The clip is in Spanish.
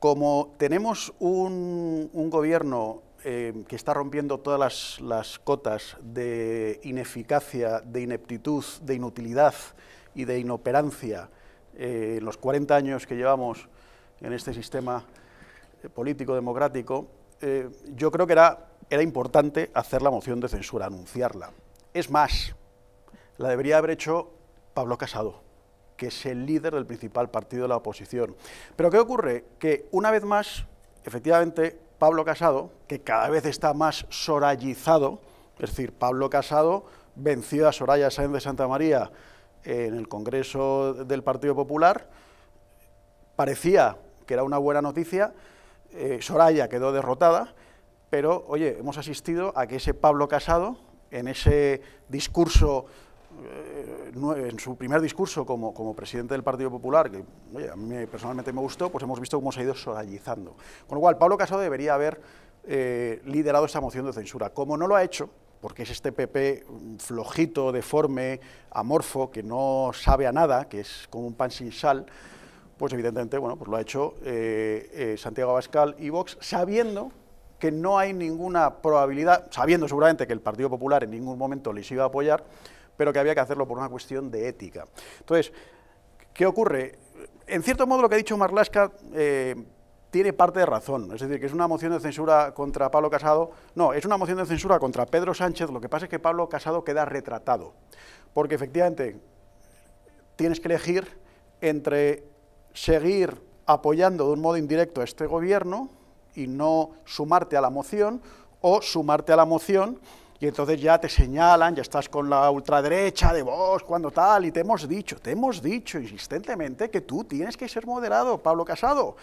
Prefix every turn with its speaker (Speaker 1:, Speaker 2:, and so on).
Speaker 1: Como tenemos un, gobierno eh, que está rompiendo todas las, cotas de ineficacia, de ineptitud, de inutilidad y de inoperancia eh, en los 40 años que llevamos en este sistema eh, político democrático, yo creo que era importante hacer la moción de censura, anunciarla. Es más, la debería haber hecho Pablo Casado que es el líder del principal partido de la oposición. Pero ¿qué ocurre? Que una vez más, efectivamente, Pablo Casado, que cada vez está más sorallizado, es decir, Pablo Casado venció a Soraya Sáenz de Santa María en el Congreso del Partido Popular, parecía que era una buena noticia, eh, Soraya quedó derrotada, pero oye, hemos asistido a que ese Pablo Casado, en ese discurso eh, en su primer discurso como, como, presidente del Partido Popular, que a mí personalmente me gustó, pues hemos visto cómo se ha ido sorallizando. Con lo cual, Pablo Casado debería haber eh, liderado esta moción de censura. Como no lo ha hecho, porque es este PP flojito, deforme, amorfo, que no sabe a nada, que es como un pan sin sal, pues evidentemente bueno, pues lo ha hecho eh, eh, Santiago Abascal y Vox, sabiendo que no hay ninguna probabilidad, sabiendo seguramente que el Partido Popular en ningún momento les iba a apoyar, pero que había que hacerlo por una cuestión de ética. Entonces, ¿qué ocurre? En cierto modo lo que ha dicho Marlaska... Eh, tiene parte de razón, es decir, que es una moción de censura contra Pablo Casado, no, es una moción de censura contra Pedro Sánchez, lo que pasa es que Pablo Casado queda retratado, porque efectivamente tienes que elegir entre seguir apoyando de un modo indirecto a este gobierno y no sumarte a la moción, o sumarte a la moción y entonces ya te señalan, ya estás con la ultraderecha de vos, cuando tal, y te hemos dicho, te hemos dicho insistentemente que tú tienes que ser moderado, Pablo Casado.